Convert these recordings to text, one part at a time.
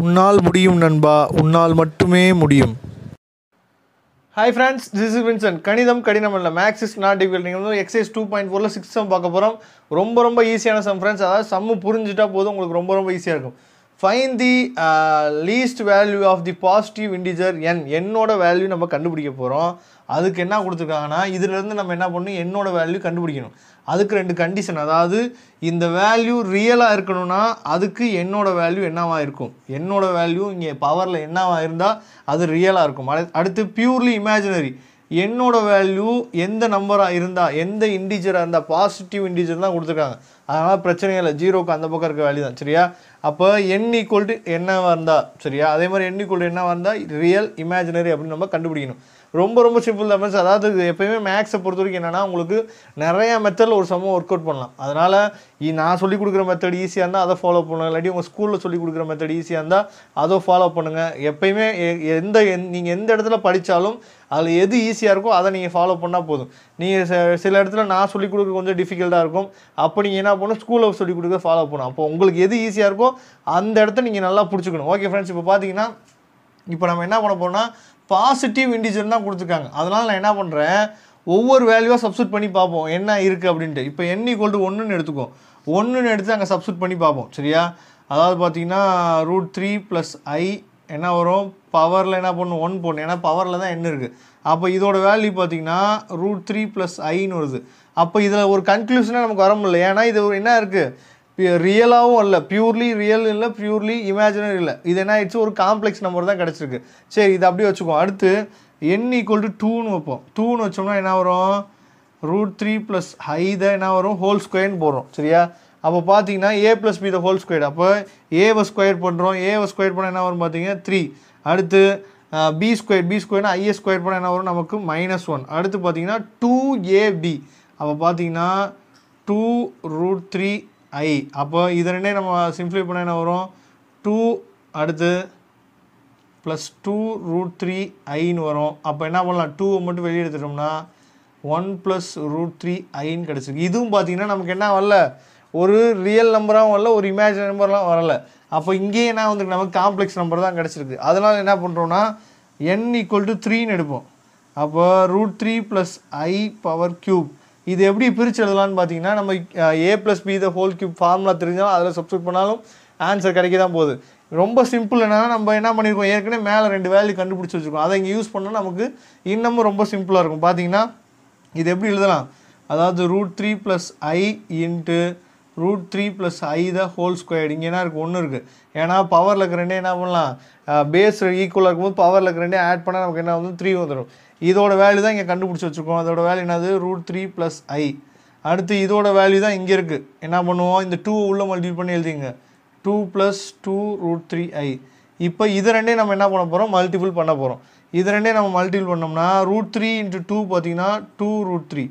உன்னால் முடியும் நண்பா உன்னால் மட்டுமே முடியும் hi friends this is Vinson கணிதம் கடினம் இல்லை மேக்ஸ் இஸ் நாட் டிஃபிகல் நீங்கள் வந்து எக்ஸைஸ் டூ பாயிண்ட் ஃபோரில் சிக்ஸ் சம் பார்க்க போகிறோம் ரொம்ப ரொம்ப ஈஸியான சம் ஃப்ரெண்ட்ஸ் அதாவது சம்மு புரிஞ்சுட்டா போதும் உங்களுக்கு ரொம்ப ரொம்ப ஈஸியாக இருக்கும் find the least value of the positive integer என் என்னோட வேல்யூ நம்ம கண்டுபிடிக்க போகிறோம் அதுக்கு என்ன கொடுத்துருக்காங்கன்னா இதுலேருந்து நம்ம என்ன பண்ணணும் என்னோட வேல்யூ கண்டுபிடிக்கணும் அதுக்கு ரெண்டு கண்டிஷன் அதாவது இந்த வேல்யூ ரியலாக இருக்கணும்னா அதுக்கு என்னோட வேல்யூ என்னவாக இருக்கும் என்னோட வேல்யூ இங்கே பவரில் என்னவாக இருந்தால் அது ரியலாக இருக்கும் அடுத்து பியூர்லி இமேஜினரி என்னோட வேல்யூ எந்த நம்பராக இருந்தால் எந்த இண்டிஜராக இருந்தால் பாசிட்டிவ் இண்டிஜர் தான் கொடுத்துருக்காங்க அதனால் பிரச்சனையே இல்லை ஜீரோக்கு அந்த பக்கம் இருக்க வேல்யூ தான் சரியா அப்போ என் ஈக்குவல்ட்டு என்னவாக இருந்தால் சரியா அதே மாதிரி என் ஈக்குவல்ட்டு என்னவாக இருந்தால் ரியல் இமேஜினரி அப்படின்னு நம்ம கண்டுபிடிக்கணும் ரொம்ப ரொம்ப சிம்பிள் தான் ஃப்ரெண்ட்ஸ் அதாவது எப்போயுமே மேக்ஸை பொறுத்த வரைக்கும் என்னென்னா உங்களுக்கு நிறையா மெத்தடில் ஒரு சமம் ஒர்க் அவுட் பண்ணலாம் அதனால் நான் சொல்லிக் கொடுக்குற மெத்தட் ஈஸியாக இருந்தால் அதை ஃபாலோ பண்ணுங்கள் இல்லாட்டி உங்கள் ஸ்கூலில் சொல்லிக் கொடுக்குற மெத்தட் ஈஸியாக இருந்தால் அதை ஃபாலோ பண்ணுங்கள் எப்பயுமே எந்த நீங்கள் எந்த இடத்துல படித்தாலும் அதில் எது ஈஸியாக இருக்கோ அதை நீங்கள் ஃபாலோ பண்ணால் போதும் நீங்கள் சில இடத்துல நான் சொல்லிக் கொடுக்க கொஞ்சம் டிஃபிகல்ட்டாக இருக்கும் அப்போ நீங்கள் என்ன பண்ணணும் ஸ்கூலில் சொல்லிக் கொடுக்க ஃபாலோ பண்ணணும் அப்போ உங்களுக்கு எது ஈஸியாக இருக்கோ அந்த இடத்த நீங்கள் நல்லா பிடிச்சிக்கணும் ஓகே ஃப்ரெண்ட்ஸ் இப்போ பார்த்தீங்கன்னா இப்போ நம்ம என்ன பண்ண போனால் பாசிட்டிவ் இண்டிஜர் தான் கொடுத்துருக்காங்க அதனால் நான் என்ன பண்ணுறேன் ஒவ்வொரு வேல்யூவாக சப்ஸ்ட் பண்ணி பார்ப்போம் என்ன இருக்குது அப்படின்ட்டு இப்போ என் ஈக்குவல் டு ஒன்றுன்னு எடுத்துக்கோ ஒன்றுன்னு எடுத்து அங்கே சப்ஸ்ட் பண்ணி பார்ப்போம் சரியா அதாவது பார்த்தீங்கன்னா ரூட் த்ரீ ப்ளஸ் ஐ என்ன வரும் பவரில் என்ன பண்ணும் ஒன் போடணும் ஏன்னா பவரில் தான் என்ன இருக்குது அப்போ இதோட வேல்யூ பார்த்தீங்கன்னா ரூட் த்ரீ ப்ளஸ் ஐன்னு வருது அப்போ இதில் ஒரு கன்க்ளூஷனாக நமக்கு வர முடியல ஏன்னா இது ஒரு என்ன இருக்குது ரியலாகவும் இல்லை பியூர்லி ரியல் இல்லை பியூர்லி இமேஜினரி இல்லை இது என்ன ஆயிடுச்சு ஒரு காம்ப்ளெக்ஸ் நம்பர் தான் கிடச்சிருக்கு சரி இது அப்படியே வச்சுக்குவோம் அடுத்து என் ஈக்குவல் டு டூன்னு வைப்போம் டூன்னு வச்சோம்னா என்ன வரும் ரூட் த்ரீ ப்ளஸ் ஹை தான் என்ன வரும் ஹோல் ஸ்கொயர்னு போடுறோம் சரியா அப்போ பார்த்தீங்கன்னா A plus B the whole square அப்போ ஏவை ஸ்கொயர் பண்ணுறோம் ஏவை ஸ்கொயர் பண்ண என்ன வரும் பார்த்தீங்கன்னா த்ரீ அடுத்து பி ஸ்கொயர் பி ஸ்கொயர்னா ஐஏ ஸ்கொயர் பண்ண என்ன வரும் நமக்கு மைனஸ் ஒன் அடுத்து பார்த்தீங்கன்னா டூ ஏபி அப்போ பார்த்தீங்கன்னா டூ ரூட் த்ரீ ஐ அப்போ இது ரெண்டே நம்ம சிம்ப்ளிஃபை பண்ண என்ன வரும் டூ அடுத்து ப்ளஸ் டூ ரூட் த்ரீ ஐன்னு வரும் அப்போ என்ன பண்ணலாம் டூவை மட்டும் வெளியே எடுத்துட்டோம்னா ஒன் ப்ளஸ் ரூட் த்ரீ ஐன்னு கிடச்சிருக்கு இதுவும் பார்த்தீங்கன்னா நமக்கு என்ன வரல ஒரு ரியல் நம்பராகவும் வரல ஒரு இமேஜினரி நம்பர்லாம் வரல அப்போ இங்கேயே என்ன வந்து நமக்கு காம்ப்ளெக்ஸ் நம்பர் தான் கிடச்சிருக்கு அதனால் என்ன பண்ணுறோன்னா என் ஈக்குவல் டு த்ரீன்னு எடுப்போம் அப்போ root three plus i power cube இது எப்படி பிரித்து எழுதலாம்னு பார்த்தீங்கன்னா நம்ம A plus B the whole cube formula தெரிஞ்சாலும் அதில் சப்ஸ்கிரைப் பண்ணாலும் ஆன்சர் கிடைக்க தான் போகுது ரொம்ப சிம்பிள் என்னன்னா நம்ம என்ன பண்ணியிருக்கோம் ஏற்கனவே மேலே ரெண்டு வேல்யூ கண்டுபிடிச்சி வச்சுருக்கோம் அதை இங்கே யூஸ் பண்ணால் நமக்கு இன்னமும் ரொம்ப சிம்பிளாக இருக்கும் பார்த்தீங்கன்னா இது எப்படி எழுதலாம் அதாவது root three plus i into root three plus i the whole square இங்கே என்ன இருக்குது ஒன்று இருக்குது ஏன்னா பவரில் இருக்கிற ரெண்டே என்ன பண்ணலாம் பேஸ் ஈக்குவலாக இருக்கும்போது பவரில் இருக்கிற ரெண்டே ஆட் பண்ணால் நமக்கு என்ன வந்து த்ரீ வந்துடும் இதோட வேல்யூ தான் இங்கே கண்டுபிடிச்சி வச்சுருக்கோம் அதோட வேல்யூ என்னது ரூட் த்ரீ ப்ளஸ் ஐ அடுத்து இதோட வேல்யூ தான் இங்கே இருக்குது என்ன பண்ணுவோம் இந்த டூ உள்ளே மல்டிபிள் பண்ணி எழுதிங்க two plus two root three i இப்போ இது ரெண்டே நம்ம என்ன பண்ண போகிறோம் மல்டிபிள் பண்ண போகிறோம் இது ரெண்டே நம்ம மல்டிபிள் பண்ணோம்னா ரூட் த்ரீ இன்ட்டு டூ பார்த்திங்கன்னா டூ ரூட் த்ரீ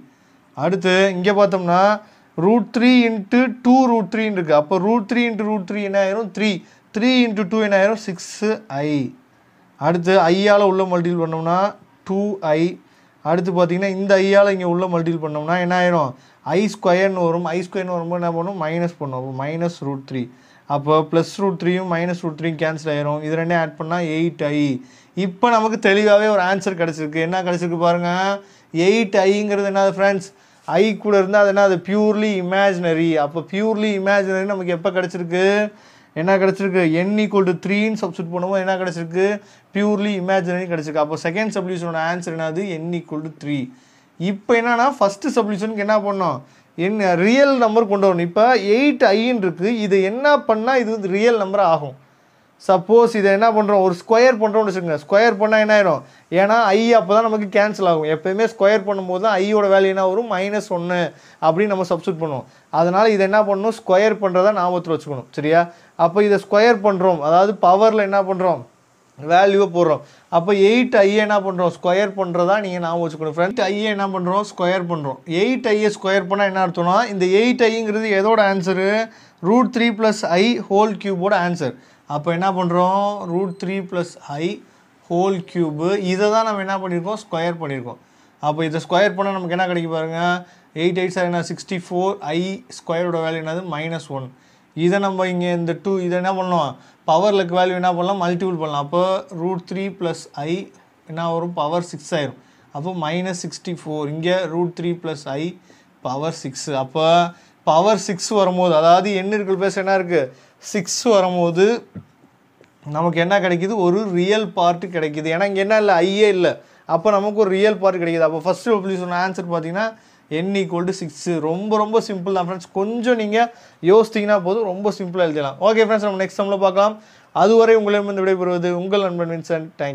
அடுத்து இங்கே பார்த்தோம்னா root three into two root த்ரீன்னு இருக்குது அப்போ root three into root three என்ன ஆயிரும் த்ரீ த்ரீ இன்ட்டு டூ என்ன ஆயிரும் சிக்ஸு ஐ அடுத்து ஐயால் உள்ள மல்டிபிள் பண்ணோம்னா டூ ஐ அடுத்து பார்த்திங்கன்னா இந்த ஐயால் இங்கே உள்ளே மல்டிபிள் பண்ணோம்னா என்ன ஆயிரும் ஐ ஸ்கொயர்னு வரும் ஐ ஸ்கொயர்னு வரும்போது என்ன பண்ணும் மைனஸ் பண்ணுவோம் அப்போ மைனஸ் ரூட் த்ரீ அப்போ ப்ளஸ் ரூட் த்ரீயும் மைனஸ் ரூட் த்ரீயும் கேன்சல் ஆயிரும் இது ரெண்டே ஆட் பண்ணால் எயிட் ஐ இப்போ நமக்கு தெளிவாகவே ஒரு ஆன்சர் கிடச்சிருக்கு என்ன கிடச்சிருக்கு பாருங்கள் எயிட் ஐங்கிறது என்னது ஃப்ரெண்ட்ஸ் ஐ கூட இருந்தால் அது என்ன அது பியூர்லி இமேஜினரி அப்போ பியூர்லி இமேஜினரி நமக்கு எப்போ கிடச்சிருக்கு என்ன கிடச்சிருக்கு என் ஈக்குவல் டு த்ரீன்னு சப்ஸ்டியூட் பண்ணுவோம் என்ன கிடச்சிருக்கு ப்யூர்லி இமேஜினரி கிடச்சிருக்கு அப்போ செகண்ட் சப்ளியூஷனோட ஆன்சர் என்னது என் ஈக்குவல் டு த்ரீ இப்போ என்னென்னா ஃபஸ்ட்டு சப்ளியூஷனுக்கு என்ன பண்ணோம் என்ன ரியல் நம்பர் கொண்டு வரணும் இப்போ எயிட் ஐன்னு இருக்குது இது என்ன பண்ணால் இது வந்து ரியல் நம்பர் ஆகும் சப்போஸ் இதை என்ன பண்ணுறோம் ஒரு ஸ்கொயர் பண்ணுறோம்னு வச்சுக்கோங்க ஸ்கொயர் பண்ணால் என்ன ஆயிரும் ஏன்னா ஐ அப்போ தான் நமக்கு கேன்சல் ஆகும் எப்போயுமே ஸ்கொயர் பண்ணும்போது தான் ஐயோட வேல்யூ என்ன வரும் மைனஸ் ஒன்று அப்படின்னு நம்ம சப்ஸ்டியூட் பண்ணுவோம் அதனால் இதை என்ன பண்ணணும் ஸ்கொயர் பண்ணுறதா ஞாபகத்தில் வச்சுக்கணும் சரியா அப்போ இதை ஸ்கொயர் பண்ணுறோம் அதாவது பவரில் என்ன பண்ணுறோம் வேல்யூவை போடுறோம் அப்போ எயிட் ஐ என்ன பண்ணுறோம் ஸ்கொயர் பண்ணுறதா நீங்கள் ஞாபகம் வச்சுக்கணும் ஃப்ரெண்ட் ஐயை என்ன பண்ணுறோம் ஸ்கொயர் பண்ணுறோம் எயிட் ஐயை ஸ்கொயர் பண்ணால் என்ன அர்த்தம்னா இந்த எயிட் ஐங்கிறது எதோட answer root three plus i whole க்யூபோட ஆன்சர் அப்போ என்ன பண்ணுறோம் root three plus i whole cube இதை தான் நம்ம என்ன பண்ணியிருக்கோம் ஸ்கொயர் பண்ணியிருக்கோம் அப்போ இதை ஸ்கொயர் பண்ணால் நமக்கு என்ன கிடைக்கும் பாருங்கள் எயிட் எயிட் சார் என்ன சிக்ஸ்டி ஃபோர் ஐ ஸ்கொயரோட வேல்யூ என்னது மைனஸ் ஒன் இதை நம்ம இங்கே இந்த டூ இதை என்ன பண்ணலாம் பவர்லக்கு வேல்யூ என்ன பண்ணலாம் மல்டிபிள் பண்ணலாம் அப்போ ரூட் த்ரீ ப்ளஸ் ஐ என்ன வரும் பவர் சிக்ஸ் ஆயிரும் அப்போ மைனஸ் சிக்ஸ்டி ஃபோர் இங்கே root three plus i power six அப்போ பவர் சிக்ஸ் வரும்போது அதாவது எண்ணிற்குள் பேச என்ன இருக்குது சிக்ஸ் வரும்போது நமக்கு என்ன கிடைக்கிது ஒரு ரியல் பார்ட் கிடைக்கிது ஏன்னா இங்கே என்ன இல்லை ஐயே இல்லை அப்போ நமக்கு ஒரு ரியல் பார்ட் கிடைக்கிது அப்போ ஃபஸ்ட்டு எப்படி சொன்ன ஆன்சர் பார்த்தீங்கன்னா என் ஈக்குவல் டு சிக்ஸு ரொம்ப ரொம்ப சிம்பிள் தான் ஃப்ரெண்ட்ஸ் கொஞ்சம் நீங்கள் யோசித்தீங்கன்னா போதும் ரொம்ப சிம்பிளாக எழுதிடலாம் ஓகே ஃப்ரெண்ட்ஸ் நம்ம நெக்ஸ்ட் டைமில் பார்க்கலாம் அதுவரை உங்களிடம் இருந்து விடைபெறுவது உங்கள் நண்பன் வின்சன் தேங்க்யூ